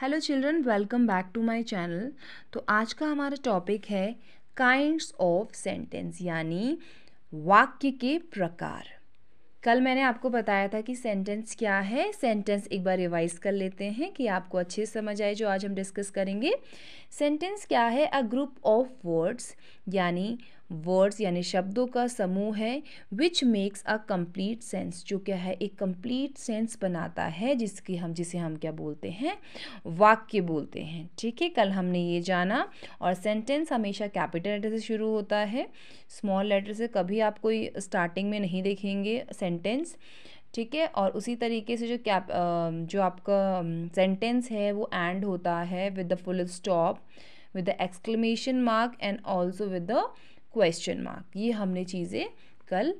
Hello children welcome back to my channel तो आज का हमारा टॉपिक है काइंड्स ऑफ सेंटेंस यानी वाक्य के प्रकार कल मैंने आपको बताया था कि सेंटेंस क्या है सेंटेंस एक बार रिवाइज कर लेते हैं कि आपको अच्छे से समझ आए जो आज हम डिस्कस करेंगे सेंटेंस क्या है अ ग्रुप ऑफ वर्ड्स यानी वर्ड्स यानी शब्दों का समूह है which makes a complete sense जो क्या है एक कंप्लीट सेंस बनाता है जिसकी हम जिसे हम क्या बोलते हैं वाक्य बोलते हैं ठीक है कल हमने ये जाना और सेंटेंस हमेशा कैपिटल लेटर से शुरू होता है स्मॉल लेटर से कभी आप कोई स्टार्टिंग में नहीं देखेंगे सेंटेंस ठीक है और उसी तरीके से जो कैप जो आपका सेंटेंस है वो एंड होता है with the full stop with the exclamation mark and also with the question mark ये हमने चीज़ें कल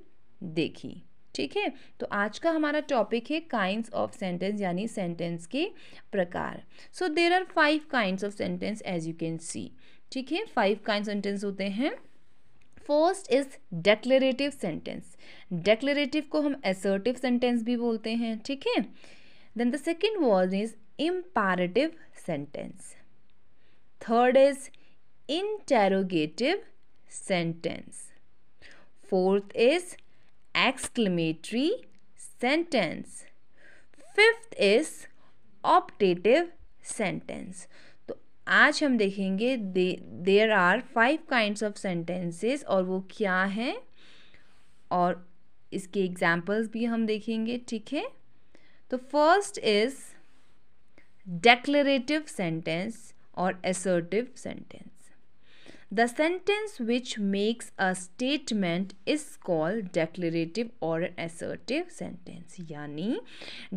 देखी ठीक है तो आज का हमारा टॉपिक है काइंड्स ऑफ सेंटेंस यानी सेंटेंस के प्रकार so there are five kinds of sentence as you can see ठीक है फाइव काइंड सेंटेंस होते हैं first is declarative sentence declarative को हम एसर्टिव सेंटेंस भी बोलते हैं ठीक है then the second word is imperative sentence third is interrogative sentence. Fourth is exclamatory sentence. Fifth is optative sentence तो आज हम देखेंगे there are five kind of sentences और वो क्या हैं और इसके एग्जाम्पल्स भी हम देखेंगे ठीक है तो फर्स्ट इज डेक्लेटिव सेंटेंस और assertive sentence The sentence which makes a statement is called declarative or an assertive sentence. यानी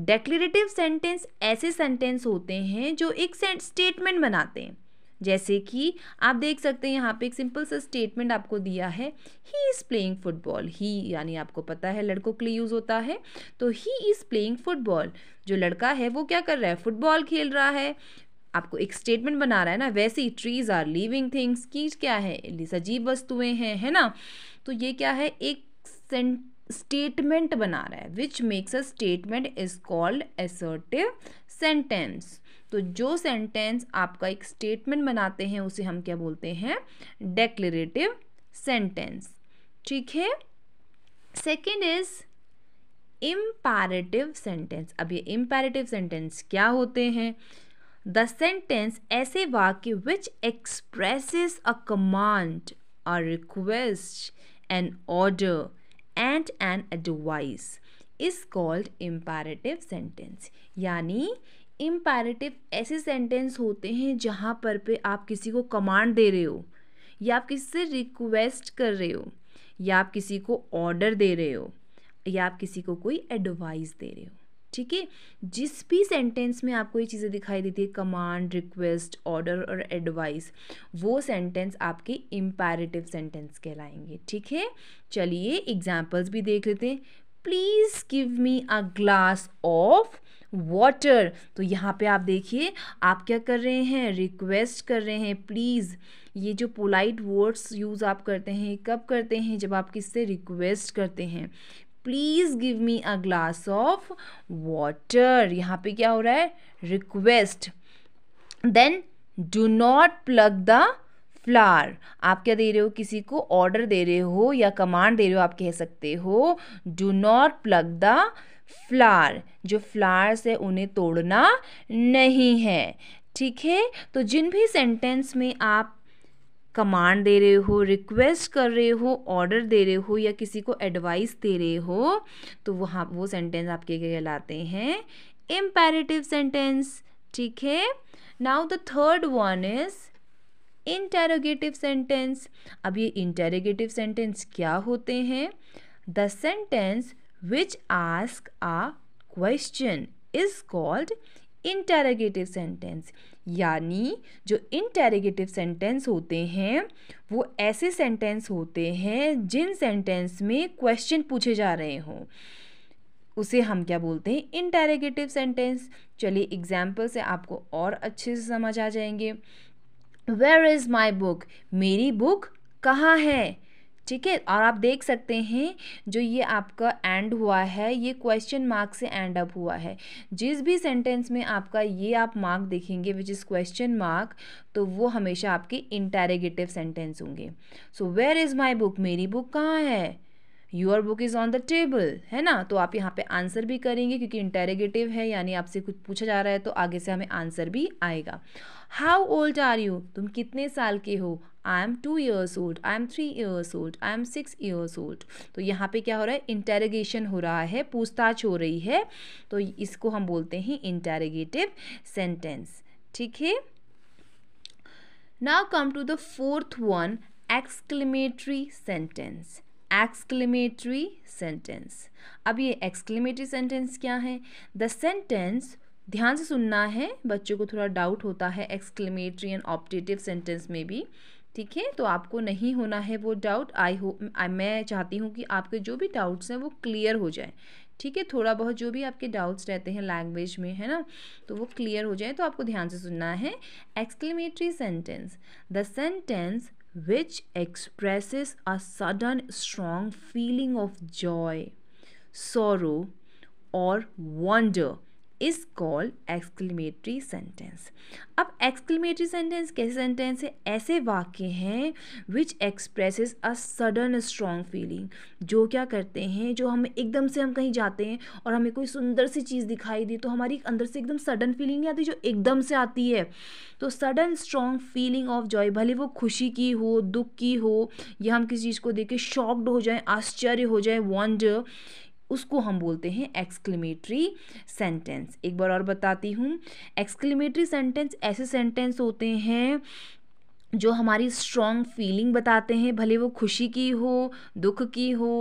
declarative sentence ऐसे sentence होते हैं जो एक statement बनाते हैं जैसे कि आप देख सकते हैं यहाँ पे एक सिंपल सा स्टेटमेंट आपको दिया है ही इज़ प्लेइंग फुटबॉल ही यानी आपको पता है लड़कों के लिए यूज़ होता है तो ही इज़ प्लेइंग फुटबॉल जो लड़का है वो क्या कर रहा है फुटबॉल खेल रहा है आपको एक स्टेटमेंट बना रहा है ना वैसे ही ट्रीज आर लिविंग थिंग्स कीट क्या है सजीव वस्तुएं हैं है ना तो ये क्या है एक स्टेटमेंट बना रहा है which makes a statement is called assertive sentence तो जो सेंटेंस आपका एक स्टेटमेंट बनाते हैं उसे हम क्या बोलते हैं डेक्लेरेटिव सेंटेंस ठीक है सेकेंड इज इम्पैरेटिव सेंटेंस अब ये इम्पैरेटिव सेंटेंस क्या होते हैं द सेंटेंस ऐसे वाक्य which expresses a command a request an order and an advice is called imperative sentence यानी इम्पेरेटिव ऐसे सेंटेंस होते हैं जहाँ पर पे आप किसी को कमांड दे रहे हो या आप किसी से रिक्वेस्ट कर रहे हो या आप किसी को ऑर्डर दे रहे हो या आप किसी को कोई एडवाइस दे रहे हो ठीक है जिस भी सेंटेंस में आपको ये चीज़ें दिखाई देती है कमांड रिक्वेस्ट ऑर्डर और एडवाइस वो सेंटेंस आपके इम्पेरेटिव सेंटेंस कहलाएंगे ठीक है चलिए एग्जाम्पल्स भी देख लेते हैं please give me a glass of water तो यहाँ पे आप देखिए आप क्या कर रहे हैं रिक्वेस्ट कर रहे हैं प्लीज़ ये जो पोलाइट वर्ड्स यूज़ आप करते हैं कब करते हैं जब आप किससे रिक्वेस्ट करते हैं please give me a glass of water यहाँ पे क्या हो रहा है request then do not pluck the flower आप क्या दे रहे हो किसी को ऑर्डर दे रहे हो या कमांड दे रहे हो आप कह सकते हो do not pluck the flower जो फ्लार्स है उन्हें तोड़ना नहीं है ठीक है तो जिन भी सेंटेंस में आप कमांड दे रहे हो रिक्वेस्ट कर रहे हो ऑर्डर दे रहे हो या किसी को एडवाइस दे रहे हो तो वहाँ वो सेंटेंस हाँ, आपके कहलाते हैं इम्पेरेटिव सेंटेंस ठीक है now the third one is interrogative sentence अब ये इंटेरोगेटिव सेंटेंस क्या होते हैं the sentence which ask a question is called interrogative sentence यानी जो इंटेरेगेटिव सेंटेंस होते हैं वो ऐसे सेंटेंस होते हैं जिन सेंटेंस में क्वेश्चन पूछे जा रहे हों उसे हम क्या बोलते हैं इंटेरेगेटिव सेंटेंस चलिए एग्जाम्पल से आपको और अच्छे से समझ आ जाएंगे वेयर इज़ माई बुक मेरी बुक कहाँ है ठीक है और आप देख सकते हैं जो ये आपका एंड हुआ है ये क्वेश्चन मार्क से एंड अप हुआ है जिस भी सेंटेंस में आपका ये आप मार्क देखेंगे विच इज़ क्वेश्चन मार्क तो वो हमेशा आपके इंटेरेगेटिव सेंटेंस होंगे so where is my book मेरी बुक कहाँ है your book is on the table है ना तो आप यहाँ पे आंसर भी करेंगे क्योंकि इंटेरेगेटिव है यानी आपसे कुछ पूछा जा रहा है तो आगे से हमें आंसर भी आएगा हाउ ओल्ड आर यू तुम कितने साल के हो I am two years old I am three years old I am six years old तो यहाँ पे क्या हो रहा है इंटेरोगेशन हो रहा है पूछताछ हो रही है तो इसको हम बोलते हैं इंटेरोगेटिव सेंटेंस ठीक है now come to the fourth one exclamatory sentence exclamatory sentence अब ये एक्सक्लेमेटरी सेंटेंस क्या है द सेंटेंस ध्यान से सुनना है बच्चों को थोड़ा डाउट होता है एक्सक्लेमेटरी एंड ऑप्टेटिव सेंटेंस में भी ठीक है तो आपको नहीं होना है वो डाउट आई हो मैं चाहती हूँ कि आपके जो भी डाउट्स हैं वो क्लियर हो जाए ठीक है थोड़ा बहुत जो भी आपके डाउट्स रहते हैं लैंग्वेज में है ना तो वो क्लियर हो जाए तो आपको ध्यान से सुनना है exclamatory sentence the sentence which expresses a sudden strong feeling of joy sorrow और wonder is called exclamatory sentence अब एक्सक्लेमेटरी सेंटेंस कैसे सेंटेंस है ऐसे वाक्य हैं which expresses a sudden strong feeling जो क्या करते हैं जो हम एकदम से हम कहीं जाते हैं और हमें कोई सुंदर सी चीज़ दिखाई दी तो हमारी अंदर से एकदम सडन फीलिंग नहीं आती जो एकदम से आती है तो sudden strong feeling of joy भले वो खुशी की हो दुख की हो या हम किसी चीज़ को देख के शॉक्ड हो जाए आश्चर्य हो जाए वॉन्ड उसको हम बोलते हैं एक्सक्लेमेटरी सेंटेंस एक बार और बताती हूँ एक्सक्लेमेटरी सेंटेंस ऐसे सेंटेंस होते हैं जो हमारी स्ट्रॉन्ग फीलिंग बताते हैं भले वो खुशी की हो दुख की हो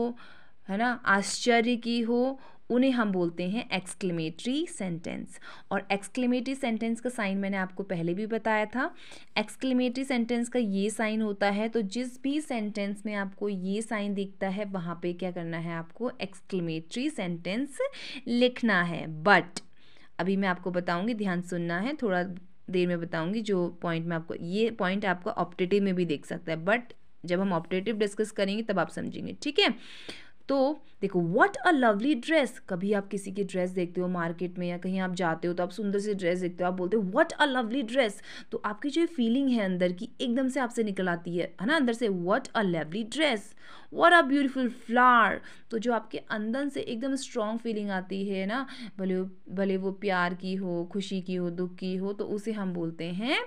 है ना आश्चर्य की हो उन्हें हम बोलते हैं एक्सक्लेमेटरी सेंटेंस और एक्सक्लेमेटरी सेंटेंस का साइन मैंने आपको पहले भी बताया था एक्सक्लेमेटरी सेंटेंस का ये साइन होता है तो जिस भी सेंटेंस में आपको ये साइन दिखता है वहाँ पे क्या करना है आपको एक्सक्लेमेटरी सेंटेंस लिखना है बट अभी मैं आपको बताऊँगी ध्यान सुनना है थोड़ा देर में बताऊँगी जो पॉइंट में आपको ये पॉइंट आपको ऑप्टेटिव में भी देख सकता है बट जब हम ऑप्टेटिव डिस्कस करेंगे तब आप समझेंगे ठीक है तो देखो व्हाट अ लवली ड्रेस कभी आप किसी की ड्रेस देखते हो मार्केट में या कहीं आप जाते हो तो आप सुंदर सी ड्रेस देखते हो आप बोलते हो व्हाट अ लवली ड्रेस तो आपकी जो फीलिंग है अंदर की एकदम से आपसे निकल आती है है ना अंदर से what a lovely dress what a beautiful flower तो जो आपके अंदर से एकदम स्ट्रॉन्ग फीलिंग आती है ना भले भले वो प्यार की हो खुशी की हो दुख की हो तो उसे हम बोलते हैं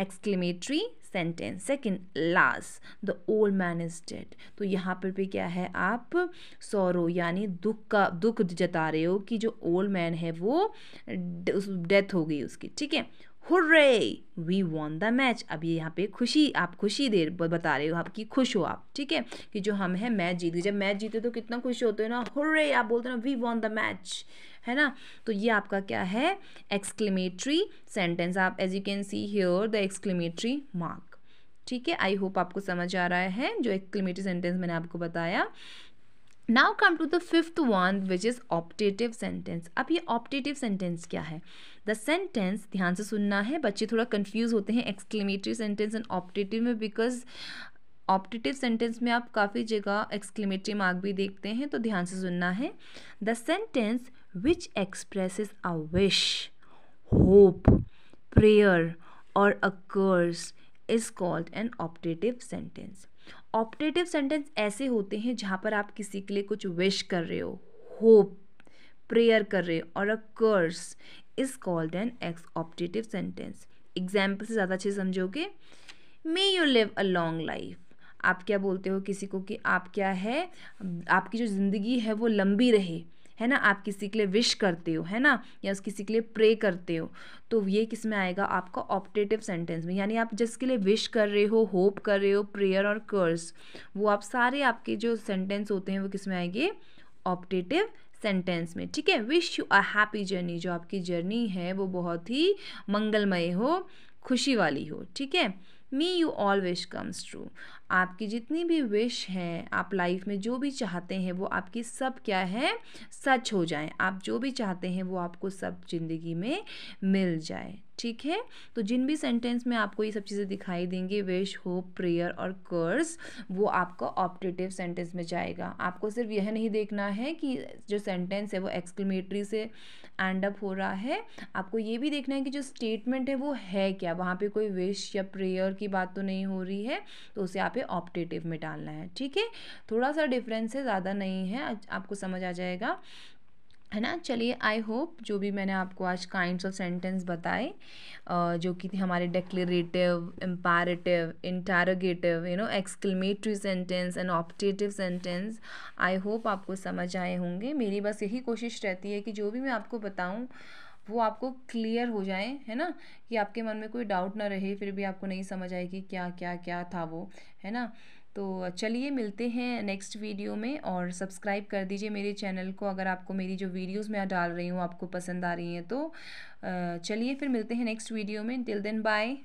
exclamatory sentence second last the old man is dead तो यहाँ पर भी क्या है आप सौरो यानी दुख का दुख जता रहे हो कि जो ओल्ड मैन है वो उस डेथ हो गई उसकी ठीक है hurray we won the match अब ये यहाँ पे खुशी आप खुशी दे बता रहे हो आपकी खुश हो आप ठीक है कि जो हम हैं मैच जीत गए जब मैच जीते तो कितना खुश होते हो ना हुर्रे आप बोलते हो ना वी वॉन द मैच है ना तो ये आपका क्या है एक्सक्लेमेटरी सेंटेंस आप as you can see here the exclamatory mark ठीक है आई होप आपको समझ आ रहा है जो एक्सक्लेमेटरी सेंटेंस मैंने आपको बताया now come to the fifth one which is optative sentence अब ये ऑप्टेटिव सेंटेंस क्या है द सेंटेंस ध्यान से सुनना है बच्चे थोड़ा कन्फ्यूज होते हैं एक्सक्लेमेटरी सेंटेंस एंड ऑप्टेटिव में बिकॉज ऑप्टेटिव सेंटेंस में आप काफ़ी जगह एक्सक्लेमेटरी मार्क भी देखते हैं तो ध्यान से सुनना है the sentence which express a wish hope prayer और a curse is called an optative sentence optative sentence ऐसे होते हैं जहाँ पर आप किसी के लिए कुछ विश कर रहे हो होप प्रेयर कर रहे हो और a curse is called an ex optative sentence example से ज़्यादा अच्छे समझोगे may you live a long life आप क्या बोलते हो किसी को कि आप क्या है आपकी जो ज़िंदगी है वो लंबी रहे है ना आप किसी के लिए विश करते हो है ना या उस किसी के लिए प्रे करते हो तो ये किस में आएगा आपका ऑप्टेटिव सेंटेंस में यानी आप जिसके लिए विश कर रहे हो होप कर रहे हो प्रेयर और कर्स वो आप सारे आपके जो सेंटेंस होते हैं वो किस में आएंगे ऑप्टेटिव सेंटेंस में ठीक है wish you a happy journey जो आपकी जर्नी है वो बहुत ही मंगलमय हो खुशी वाली हो ठीक है may you all wish comes true आपकी जितनी भी विश हैं आप लाइफ में जो भी चाहते हैं वो आपकी सब क्या है सच हो जाए आप जो भी चाहते हैं वो आपको सब ज़िंदगी में मिल जाए ठीक है तो जिन भी सेंटेंस में आपको ये सब चीज़ें दिखाई देंगी विश होप प्रेयर और कर्स वो आपका ऑप्टेटिव सेंटेंस में जाएगा आपको सिर्फ यह नहीं देखना है कि जो सेंटेंस है वो एक्सक्लेमेटरी से एंड अप हो रहा है आपको ये भी देखना है कि जो स्टेटमेंट है वो है क्या वहाँ पे कोई विश या प्रेयर की बात तो नहीं हो रही है तो उसे आप ऑप्टेटिव में डालना है ठीक है थोड़ा सा डिफरेंस है ज़्यादा नहीं है आपको समझ आ जाएगा है ना चलिए आई होप जो भी मैंने आपको आज काइंड्स ऑफ सेंटेंस बताए जो कि हमारे declarative imperative interrogative you know exclamatory sentence and optative sentence I hope आपको समझ आए होंगे मेरी बस यही कोशिश रहती है कि जो भी मैं आपको बताऊँ वो आपको क्लियर हो जाए है ना कि आपके मन में कोई डाउट ना रहे फिर भी आपको नहीं समझ आए कि क्या क्या क्या था वो है ना तो चलिए मिलते हैं नेक्स्ट वीडियो में और सब्सक्राइब कर दीजिए मेरे चैनल को अगर आपको मेरी जो वीडियोस मैं डाल रही हूँ आपको पसंद आ रही हैं तो चलिए फिर मिलते हैं नेक्स्ट वीडियो में टिल देन बाय